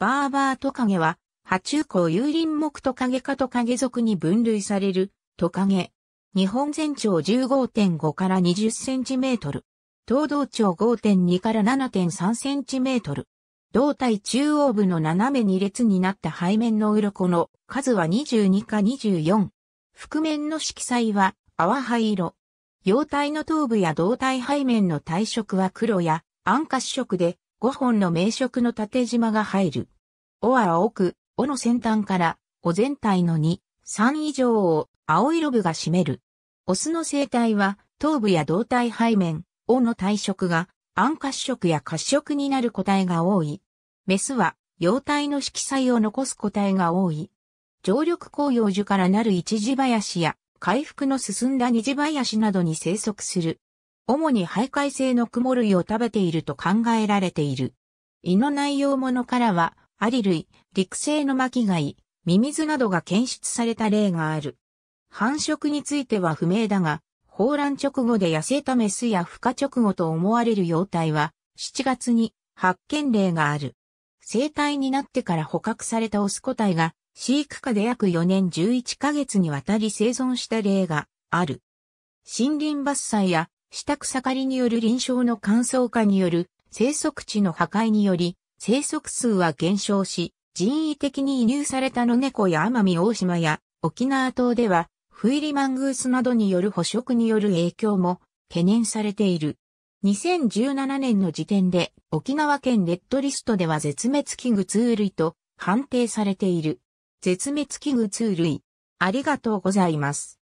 バーバートカゲは、波中港有林木トカゲ科トカゲ属に分類されるトカゲ。日本全長15.5から20センチメートル。東道長5.2から7.3センチメートル。胴体中央部の斜め2列になった背面の鱗の数は22か24。覆面の色彩は淡灰色。様体の頭部や胴体背面の体色は黒や暗褐色で、5本の名色の縦縞が入る。尾は奥、尾の先端から、尾全体の2、3以上を青色部が占める。オスの生態は、頭部や胴体背面、尾の体色が、暗褐色や褐色になる個体が多い。メスは、幼体の色彩を残す個体が多い。常緑紅葉樹からなる一字林や、回復の進んだ二字林などに生息する。主に徘徊性のクモ類を食べていると考えられている。胃の内容物からは、アリ類、陸生の巻貝、ミミズなどが検出された例がある。繁殖については不明だが、放卵直後で痩せたメスや孵化直後と思われる幼体は、7月に発見例がある。生体になってから捕獲されたオス個体が、飼育下で約4年11ヶ月にわたり生存した例がある。森林伐採や下草刈りによる臨床の乾燥化による生息地の破壊により、生息数は減少し、人為的に移入された野猫や奄美大島や沖縄島では、フイリマングースなどによる捕食による影響も懸念されている。2017年の時点で沖縄県レッドリストでは絶滅危惧通類と判定されている。絶滅危惧通類。ありがとうございます。